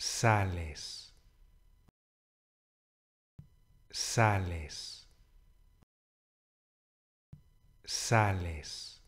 sales, sales, sales.